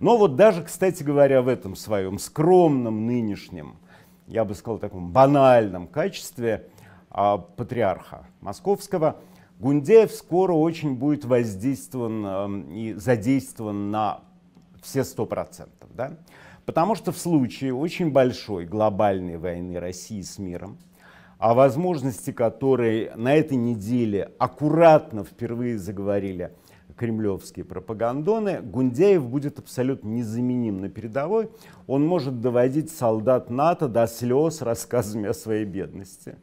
Но вот даже, кстати говоря, в этом своем скромном нынешнем, я бы сказал, таком банальном качестве а, патриарха московского, Гундеев скоро очень будет воздействован а, и задействован на все сто процентов, Да? Потому что в случае очень большой глобальной войны России с миром, о а возможности которой на этой неделе аккуратно впервые заговорили – кремлевские пропагандоны, Гундяев будет абсолютно незаменим на передовой. Он может доводить солдат НАТО до слез рассказами о своей бедности.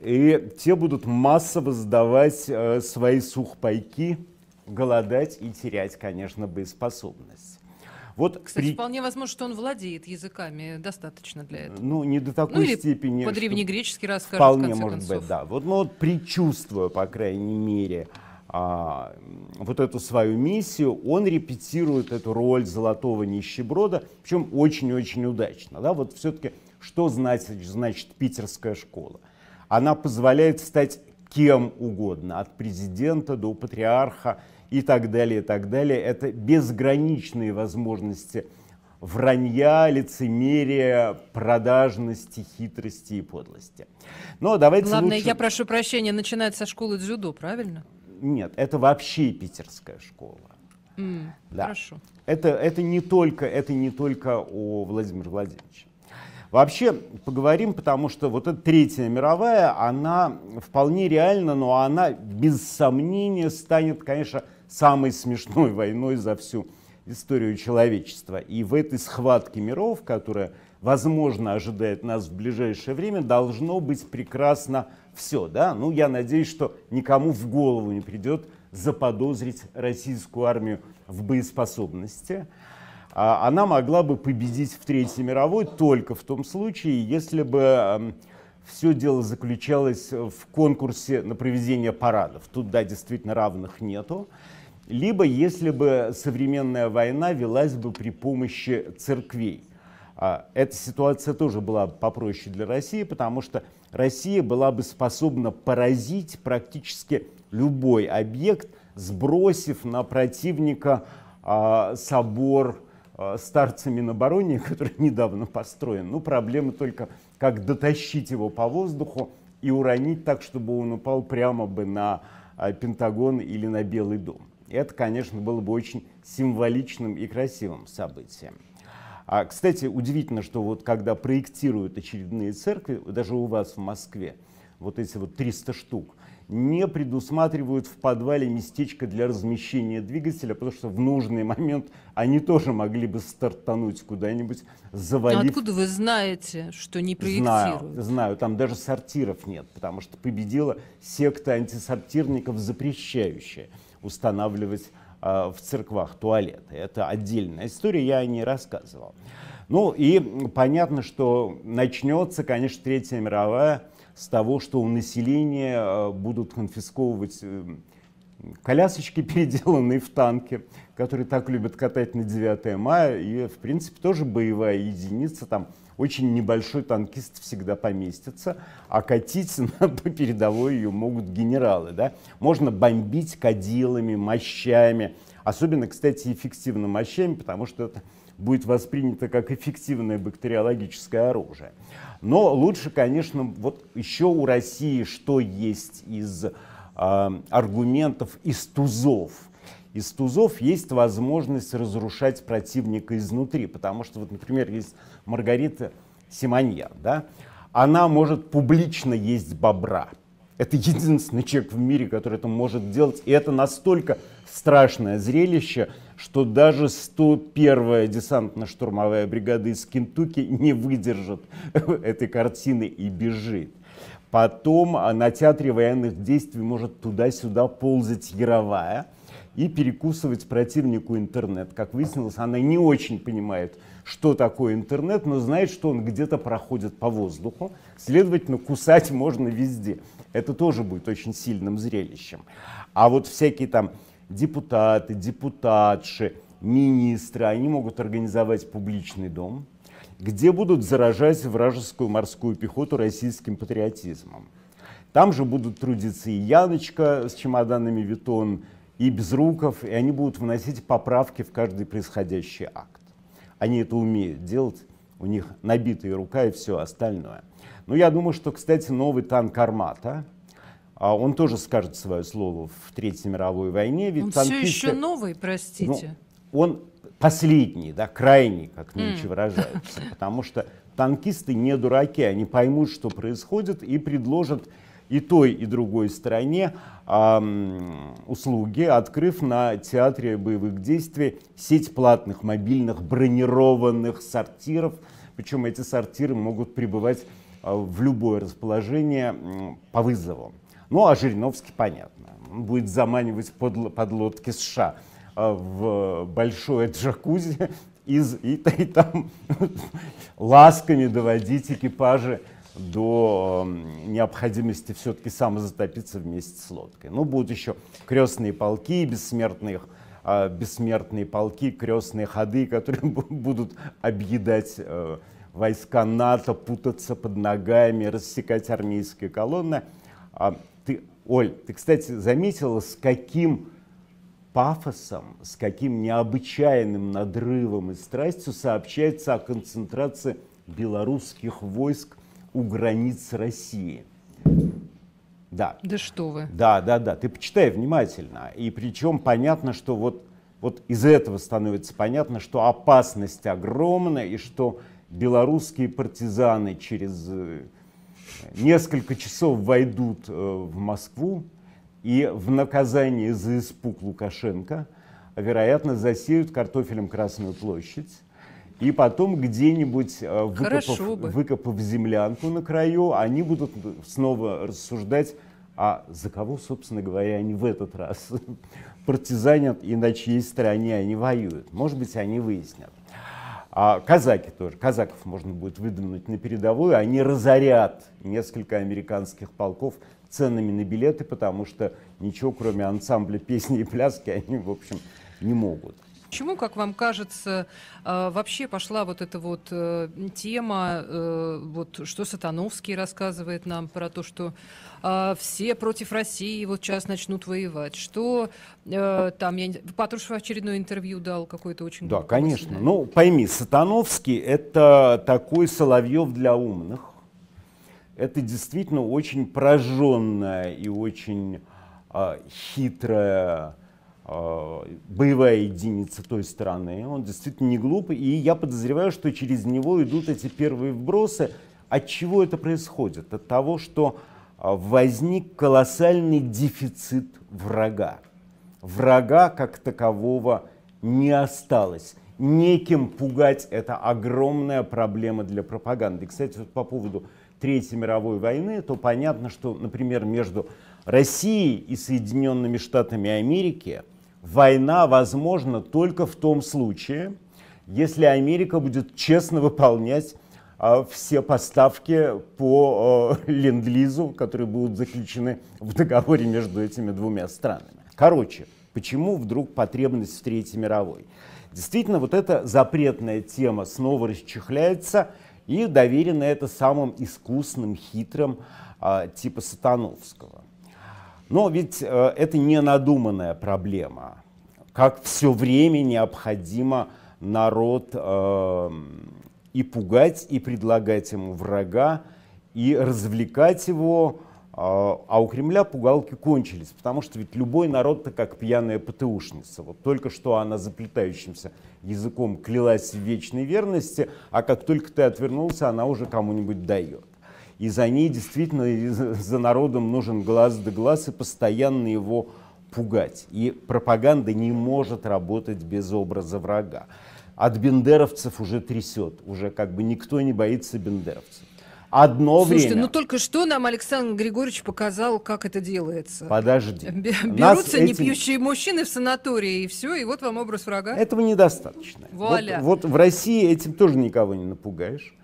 И те будут массово сдавать э, свои сухпайки, голодать и терять, конечно, боеспособность. Вот Кстати, при... вполне возможно, что он владеет языками достаточно для этого. Ну, не до такой ну, или степени. По-древнегречески расскажет. Вполне может концов. быть, да. Вот, ну, вот предчувствуя, по крайней мере, а, вот эту свою миссию, он репетирует эту роль золотого нищеброда, причем очень-очень удачно. Да? Вот все-таки что значит, значит питерская школа? Она позволяет стать кем угодно, от президента до патриарха и так далее, и так далее. Это безграничные возможности вранья, лицемерия, продажности, хитрости и подлости. Но давайте Главное, лучше... я прошу прощения, начинается со школы дзюдо, правильно? Нет, это вообще питерская школа. Mm, да. Хорошо. Это, это, не только, это не только о Владимире Владимировиче. Вообще поговорим, потому что вот эта Третья мировая, она вполне реальна, но она без сомнения станет, конечно, самой смешной войной за всю историю человечества. И в этой схватке миров, которая, возможно, ожидает нас в ближайшее время, должно быть прекрасно все, да, ну я надеюсь, что никому в голову не придет заподозрить российскую армию в боеспособности. А, она могла бы победить в Третьей мировой только в том случае, если бы все дело заключалось в конкурсе на проведение парадов. Тут, да, действительно равных нету. Либо если бы современная война велась бы при помощи церквей. А, эта ситуация тоже была попроще для России, потому что Россия была бы способна поразить практически любой объект, сбросив на противника а, собор а, старца на который недавно построен. Ну, проблема только, как дотащить его по воздуху и уронить так, чтобы он упал прямо бы на Пентагон или на Белый дом. Это, конечно, было бы очень символичным и красивым событием. А, кстати, удивительно, что вот когда проектируют очередные церкви, даже у вас в Москве, вот эти вот 300 штук, не предусматривают в подвале местечко для размещения двигателя, потому что в нужный момент они тоже могли бы стартануть куда-нибудь, завалив... Но ну, откуда вы знаете, что не проектируют? Знаю, знаю, там даже сортиров нет, потому что победила секта антисортирников, запрещающая устанавливать Э, в церквах туалеты. Это отдельная история, я о ней рассказывал. Ну и понятно, что начнется, конечно, Третья мировая с того, что у населения э, будут конфисковывать э, колясочки, переделанные в танки, которые так любят катать на 9 мая, и, в принципе, тоже боевая единица, там очень небольшой танкист всегда поместится, а катить на, по передовой ее могут генералы, да. Можно бомбить кадилами, мощами, особенно, кстати, эффективно мощами, потому что это будет воспринято как эффективное бактериологическое оружие. Но лучше, конечно, вот еще у России что есть из аргументов из тузов. Из тузов есть возможность разрушать противника изнутри, потому что, вот, например, есть Маргарита Симоньян, да? она может публично есть бобра. Это единственный человек в мире, который это может делать. И это настолько страшное зрелище, что даже 101-я десантно-штурмовая бригада из Кентукки не выдержит этой картины и бежит. Потом а, на театре военных действий может туда-сюда ползать Яровая и перекусывать противнику интернет. Как выяснилось, она не очень понимает, что такое интернет, но знает, что он где-то проходит по воздуху. Следовательно, кусать можно везде. Это тоже будет очень сильным зрелищем. А вот всякие там депутаты, депутатши, министры, они могут организовать публичный дом, где будут заражать вражескую морскую пехоту российским патриотизмом. Там же будут трудиться и Яночка с чемоданами Витон, и Безруков, и они будут вносить поправки в каждый происходящий акт. Они это умеют делать, у них набитая рука и все остальное. Но я думаю, что, кстати, новый танк «Армата», а, он тоже скажет свое слово в Третьей мировой войне. Ведь он танкисты, все еще новый, простите. Ну, он последний, да, крайний, как нынче mm. выражаются, потому что танкисты не дураки, они поймут, что происходит и предложат и той, и другой стороне эм, услуги, открыв на театре боевых действий сеть платных мобильных бронированных сортиров. Причем эти сортиры могут пребывать э, а, в любое расположение э, по вызову. Ну а Жириновский, понятно, он будет заманивать под, подлодки США а, в большое джакузи из, и, и там ласками доводить экипажи до необходимости все-таки самозатопиться вместе с лодкой. Ну, будут еще крестные полки, бессмертные, а, бессмертные полки, крестные ходы, которые будут объедать э, войска НАТО, путаться под ногами, рассекать армейские колонны. А ты, Оль, ты, кстати, заметила, с каким пафосом, с каким необычайным надрывом и страстью сообщается о концентрации белорусских войск у границ России. Да. Да что вы. Да, да, да. Ты почитай внимательно. И причем понятно, что вот, вот из этого становится понятно, что опасность огромна и что белорусские партизаны через э, несколько часов войдут э, в Москву, и в наказание за испуг Лукашенко, вероятно, засеют картофелем Красную площадь. И потом где-нибудь, э, выкопав, выкопав землянку на краю, они будут снова рассуждать, а за кого, собственно говоря, они в этот раз партизанят и на чьей стороне они воюют. Может быть, они выяснят. А казаки тоже. Казаков можно будет выдвинуть на передовую. Они разорят несколько американских полков ценами на билеты, потому что ничего, кроме ансамбля песни и пляски, они, в общем, не могут. Почему, как вам кажется, а, вообще пошла вот эта вот э, тема, э, вот что Сатановский рассказывает нам про то, что а, все против России вот сейчас начнут воевать, что э, там, я не... Патрушев очередное интервью дал какое-то очень... Да, конечно. Ну, пойми, Сатановский это такой Соловьев для умных. Это действительно очень прожженная и очень а, хитрая Э, боевая единица той страны. Он действительно не глупый, и я подозреваю, что через него идут эти первые вбросы. От чего это происходит? От того, что э, возник колоссальный дефицит врага. Врага как такового не осталось. Неким пугать – это огромная проблема для пропаганды. Кстати, вот по поводу Третьей мировой войны, то понятно, что, например, между Россией и Соединенными Штатами Америки – Война возможна только в том случае, если Америка будет честно выполнять а, все поставки по а, ленд-лизу, которые будут заключены в договоре между этими двумя странами. Короче, почему вдруг потребность в Третьей мировой? Действительно, вот эта запретная тема снова расчехляется и доверена это самым искусным, хитрым, а, типа Сатановского. Но ведь э, это не надуманная проблема. Как все время необходимо народ э, и пугать, и предлагать ему врага, и развлекать его, э, а у Кремля пугалки кончились, потому что ведь любой народ-то как пьяная ПТУшница. Вот только что она заплетающимся языком клялась в вечной верности, а как только ты отвернулся, она уже кому-нибудь дает. И за ней действительно за народом нужен глаз да глаз и постоянно его пугать. И пропаганда не может работать без образа врага. От бендеровцев уже трясет, уже как бы никто не боится бендеровцев. Одно Слушайте, время. ну только что нам Александр Григорьевич показал, как это делается. Подожди. Берутся этим... непьющие мужчины в санатории, и все, и вот вам образ врага. Этого недостаточно. Вуаля. Вот, вот в России этим тоже никого не напугаешь.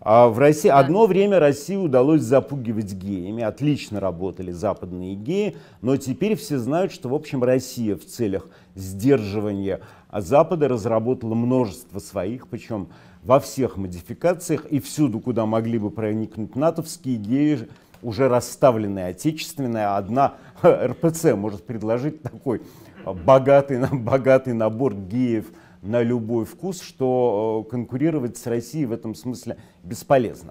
А в России да. одно время России удалось запугивать геями, отлично работали западные геи, но теперь все знают, что в общем Россия в целях сдерживания Запада разработала множество своих, причем во всех модификациях и всюду, куда могли бы проникнуть натовские геи, уже расставленная отечественная, одна РПЦ может предложить такой богатый, богатый набор геев – на любой вкус, что э, конкурировать с Россией в этом смысле бесполезно.